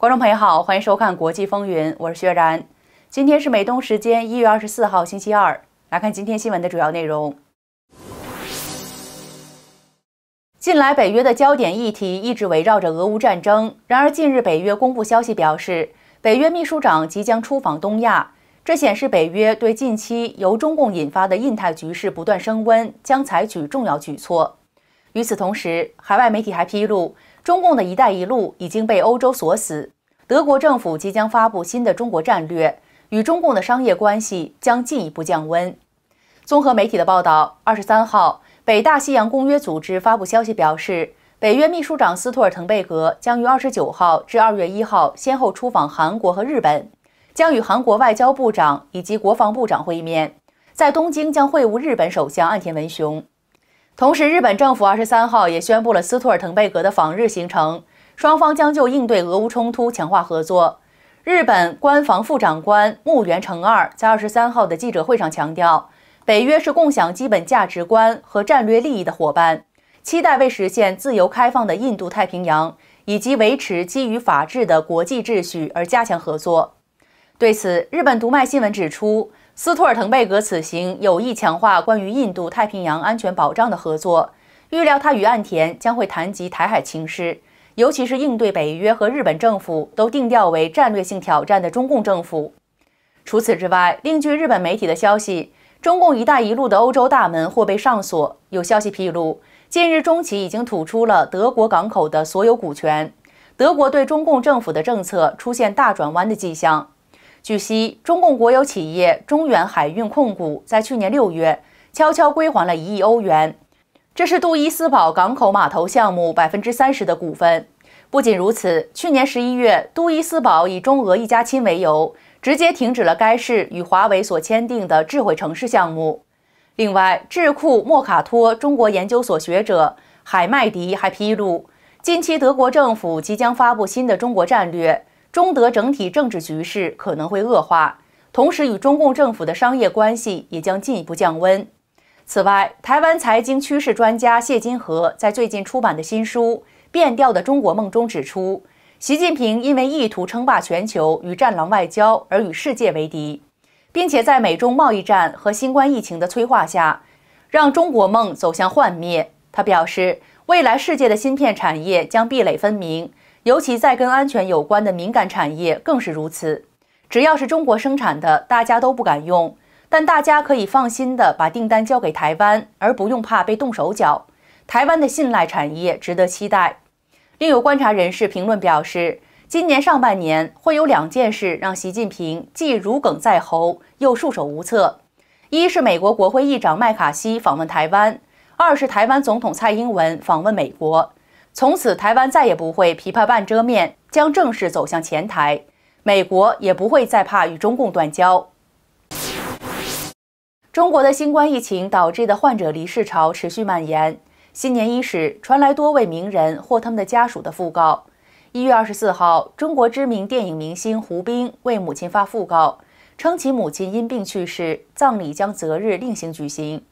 观众朋友好，欢迎收看《国际风云》，我是薛然。今天是美东时间一月二十四号，星期二。来看今天新闻的主要内容。近来，北约的焦点议题一直围绕着俄乌战争。然而，近日北约公布消息表示，北约秘书长即将出访东亚，这显示北约对近期由中共引发的印太局势不断升温将采取重要举措。与此同时，海外媒体还披露。中共的一带一路已经被欧洲锁死，德国政府即将发布新的中国战略，与中共的商业关系将进一步降温。综合媒体的报道，二十三号，北大西洋公约组织发布消息表示，北约秘书长斯托尔滕贝格将于二十九号至二月一号先后出访韩国和日本，将与韩国外交部长以及国防部长会面，在东京将会晤日本首相岸田文雄。同时，日本政府二十三号也宣布了斯托尔滕贝格的访日行程，双方将就应对俄乌冲突强化合作。日本官房副长官木原成二在二十三号的记者会上强调，北约是共享基本价值观和战略利益的伙伴，期待为实现自由开放的印度太平洋以及维持基于法治的国际秩序而加强合作。对此，日本读卖新闻指出。斯托尔滕贝格此行有意强化关于印度太平洋安全保障的合作，预料他与岸田将会谈及台海情势，尤其是应对北约和日本政府都定调为战略性挑战的中共政府。除此之外，另据日本媒体的消息，中共“一带一路”的欧洲大门或被上锁。有消息披露，近日中企已经吐出了德国港口的所有股权，德国对中共政府的政策出现大转弯的迹象。据悉，中共国有企业中远海运控股在去年六月悄悄归还了一亿欧元，这是杜伊斯堡港口码头项目百分之三十的股份。不仅如此，去年十一月，杜伊斯堡以中俄一家亲为由，直接停止了该市与华为所签订的智慧城市项目。另外，智库莫卡托中国研究所学者海麦迪还披露，近期德国政府即将发布新的中国战略。中德整体政治局势可能会恶化，同时与中共政府的商业关系也将进一步降温。此外，台湾财经趋势专家谢金河在最近出版的新书《变调的中国梦》中指出，习近平因为意图称霸全球、与战狼外交而与世界为敌，并且在美中贸易战和新冠疫情的催化下，让中国梦走向幻灭。他表示，未来世界的芯片产业将壁垒分明。尤其在跟安全有关的敏感产业更是如此，只要是中国生产的，大家都不敢用。但大家可以放心的把订单交给台湾，而不用怕被动手脚。台湾的信赖产业值得期待。另有观察人士评论表示，今年上半年会有两件事让习近平既如鲠在喉又束手无策：一是美国国会议长麦卡锡访问台湾，二是台湾总统蔡英文访问美国。从此，台湾再也不会琵琶半遮面，将正式走向前台。美国也不会再怕与中共断交。中国的新冠疫情导致的患者离世潮持续蔓延。新年伊始，传来多位名人或他们的家属的讣告。一月二十四号，中国知名电影明星胡兵为母亲发讣告，称其母亲因病去世，葬礼将择日另行举行。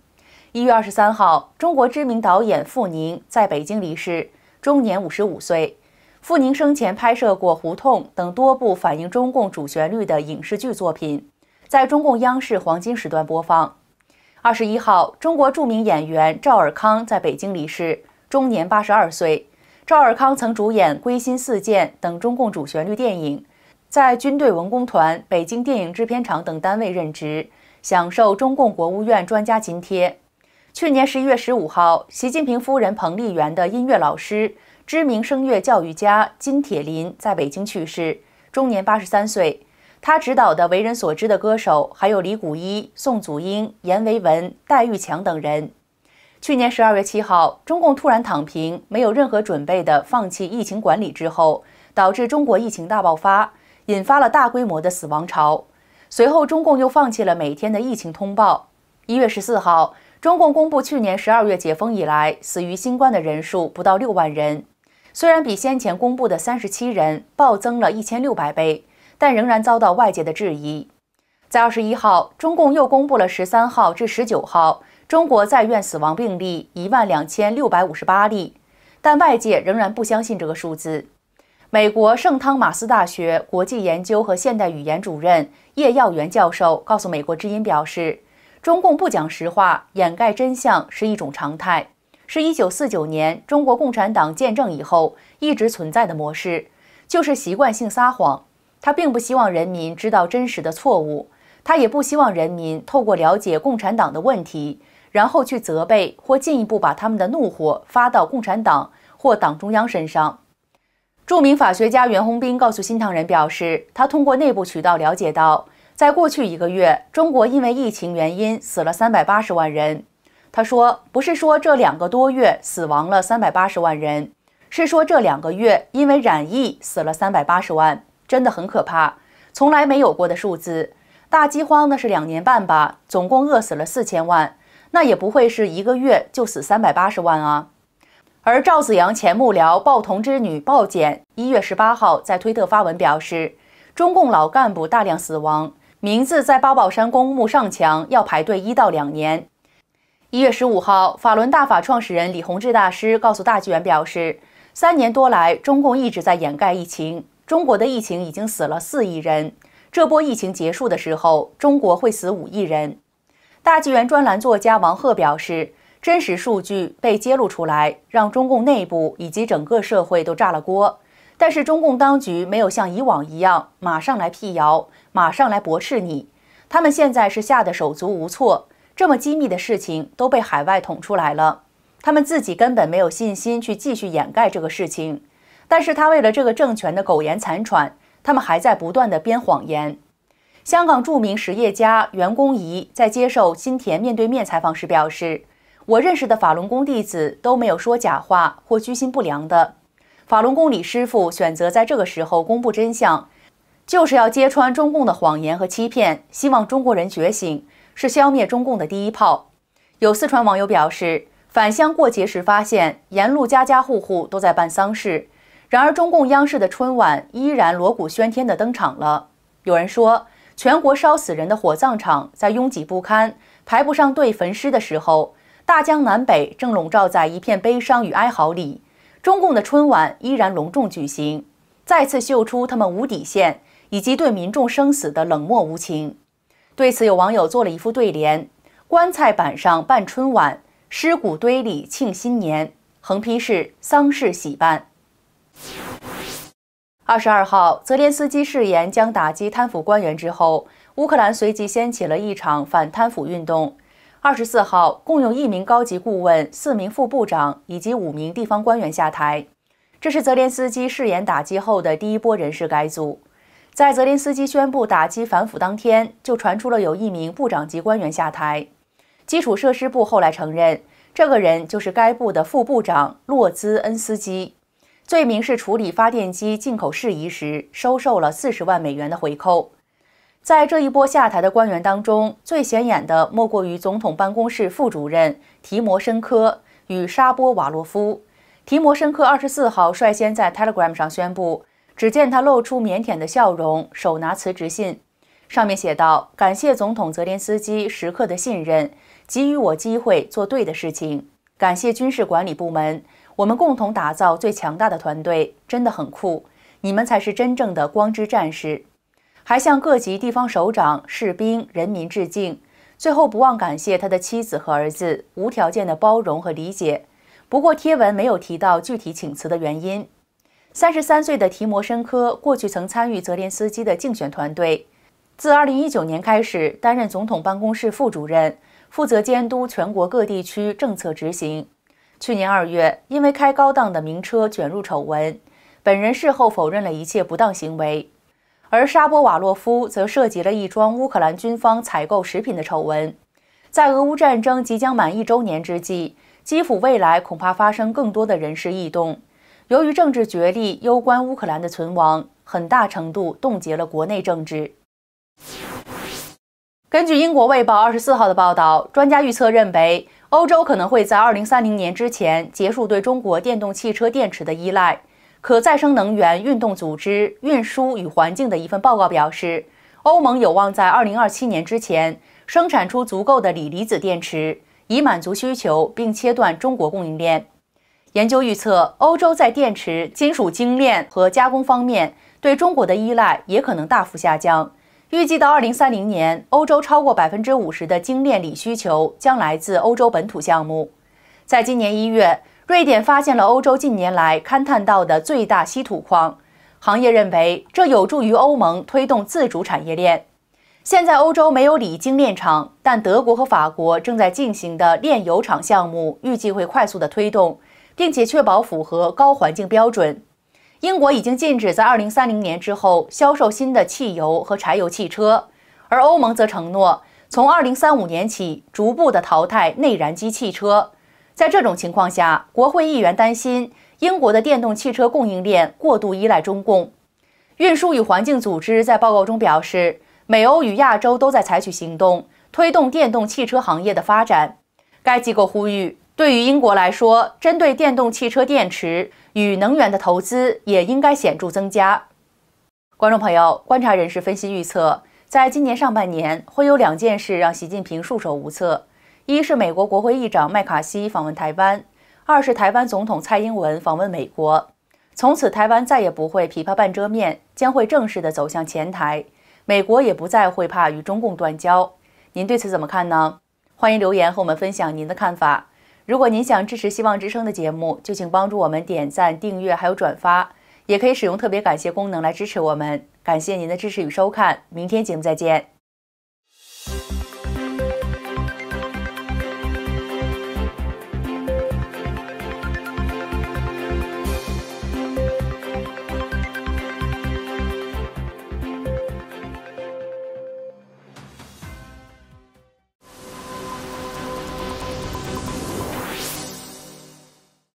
一月二十三号，中国知名导演傅宁在北京离世。终年五十五岁，傅宁生前拍摄过《胡同》等多部反映中共主旋律的影视剧作品，在中共央视黄金时段播放。二十一号，中国著名演员赵尔康在北京离世，终年八十二岁。赵尔康曾主演《归心似箭》等中共主旋律电影，在军队文工团、北京电影制片厂等单位任职，享受中共国务院专家津贴。去年十一月十五号，习近平夫人彭丽媛的音乐老师、知名声乐教育家金铁霖在北京去世，终年八十三岁。他指导的为人所知的歌手还有李谷一、宋祖英、阎维文、戴玉强等人。去年十二月七号，中共突然躺平，没有任何准备的放弃疫情管理之后，导致中国疫情大爆发，引发了大规模的死亡潮。随后，中共又放弃了每天的疫情通报。一月十四号。中共公布去年十二月解封以来死于新冠的人数不到六万人，虽然比先前公布的三十七人暴增了一千六百倍，但仍然遭到外界的质疑。在二十一号，中共又公布了十三号至十九号中国在院死亡病例一万两千六百五十八例，但外界仍然不相信这个数字。美国圣汤马斯大学国际研究和现代语言主任叶耀元教授告诉美国之音表示。中共不讲实话，掩盖真相是一种常态，是一九四九年中国共产党建政以后一直存在的模式，就是习惯性撒谎。他并不希望人民知道真实的错误，他也不希望人民透过了解共产党的问题，然后去责备或进一步把他们的怒火发到共产党或党中央身上。著名法学家袁宏斌告诉《新唐人》表示，他通过内部渠道了解到。在过去一个月，中国因为疫情原因死了三百八十万人。他说，不是说这两个多月死亡了三百八十万人，是说这两个月因为染疫死了三百八十万，真的很可怕，从来没有过的数字。大饥荒那是两年半吧，总共饿死了四千万，那也不会是一个月就死三百八十万啊。而赵子阳前幕僚报童之女鲍简一月十八号在推特发文表示，中共老干部大量死亡。名字在八宝山公墓上墙要排队一到两年。一月十五号，法轮大法创始人李洪志大师告诉大纪元表示，三年多来，中共一直在掩盖疫情。中国的疫情已经死了四亿人，这波疫情结束的时候，中国会死五亿人。大纪元专栏作家王鹤表示，真实数据被揭露出来，让中共内部以及整个社会都炸了锅。但是中共当局没有像以往一样马上来辟谣，马上来驳斥你。他们现在是吓得手足无措，这么机密的事情都被海外捅出来了，他们自己根本没有信心去继续掩盖这个事情。但是他为了这个政权的苟延残喘，他们还在不断的编谎言。香港著名实业家袁公仪在接受新田面对面采访时表示：“我认识的法轮功弟子都没有说假话或居心不良的。”法轮功李师傅选择在这个时候公布真相，就是要揭穿中共的谎言和欺骗，希望中国人觉醒，是消灭中共的第一炮。有四川网友表示，返乡过节时发现沿路家家户户都在办丧事，然而中共央视的春晚依然锣鼓喧天地登场了。有人说，全国烧死人的火葬场在拥挤不堪、排不上队焚尸的时候，大江南北正笼罩在一片悲伤与哀嚎里。中共的春晚依然隆重举行，再次秀出他们无底线以及对民众生死的冷漠无情。对此，有网友做了一副对联：棺材板上办春晚，尸骨堆里庆新年。横批是丧事喜办。二十二号，泽连斯基誓言将打击贪腐官员之后，乌克兰随即掀起了一场反贪腐运动。二十四号，共有一名高级顾问、四名副部长以及五名地方官员下台。这是泽连斯基誓言打击后的第一波人事改组。在泽连斯基宣布打击反腐当天，就传出了有一名部长级官员下台。基础设施部后来承认，这个人就是该部的副部长洛兹恩斯基，罪名是处理发电机进口事宜时收受了四十万美元的回扣。在这一波下台的官员当中，最显眼的莫过于总统办公室副主任提摩申科与沙波瓦洛夫。提摩申科二十四号率先在 Telegram 上宣布，只见他露出腼腆的笑容，手拿辞职信，上面写道：“感谢总统泽连斯基时刻的信任，给予我机会做对的事情。感谢军事管理部门，我们共同打造最强大的团队，真的很酷，你们才是真正的光之战士。”还向各级地方首长、士兵、人民致敬，最后不忘感谢他的妻子和儿子无条件的包容和理解。不过，贴文没有提到具体请辞的原因。三十三岁的提摩申科过去曾参与泽连斯基的竞选团队，自二零一九年开始担任总统办公室副主任，负责监督全国各地区政策执行。去年二月，因为开高档的名车卷入丑闻，本人事后否认了一切不当行为。而沙波瓦洛夫则涉及了一桩乌克兰军方采购食品的丑闻。在俄乌战争即将满一周年之际，基辅未来恐怕发生更多的人事异动。由于政治角力攸关乌克兰的存亡，很大程度冻结了国内政治。根据英国《卫报》二十四号的报道，专家预测认为，欧洲可能会在二零三零年之前结束对中国电动汽车电池的依赖。可再生能源运动组织运输与环境的一份报告表示，欧盟有望在2027年之前生产出足够的锂离子电池，以满足需求并切断中国供应链。研究预测，欧洲在电池金属精炼和加工方面对中国的依赖也可能大幅下降。预计到2030年，欧洲超过50%的精炼锂需求将来自欧洲本土项目。在今年一月。瑞典发现了欧洲近年来勘探到的最大稀土矿，行业认为这有助于欧盟推动自主产业链。现在欧洲没有锂精炼厂，但德国和法国正在进行的炼油厂项目预计会快速的推动，并且确保符合高环境标准。英国已经禁止在2030年之后销售新的汽油和柴油汽车，而欧盟则承诺从2035年起逐步的淘汰内燃机汽车。在这种情况下，国会议员担心英国的电动汽车供应链过度依赖中共。运输与环境组织在报告中表示，美欧与亚洲都在采取行动推动电动汽车行业的发展。该机构呼吁，对于英国来说，针对电动汽车电池与能源的投资也应该显著增加。观众朋友，观察人士分析预测，在今年上半年会有两件事让习近平束手无策。一是美国国会议长麦卡锡访问台湾，二是台湾总统蔡英文访问美国。从此，台湾再也不会琵琶半遮面，将会正式的走向前台。美国也不再会怕与中共断交。您对此怎么看呢？欢迎留言和我们分享您的看法。如果您想支持希望之声的节目，就请帮助我们点赞、订阅还有转发，也可以使用特别感谢功能来支持我们。感谢您的支持与收看，明天节目再见。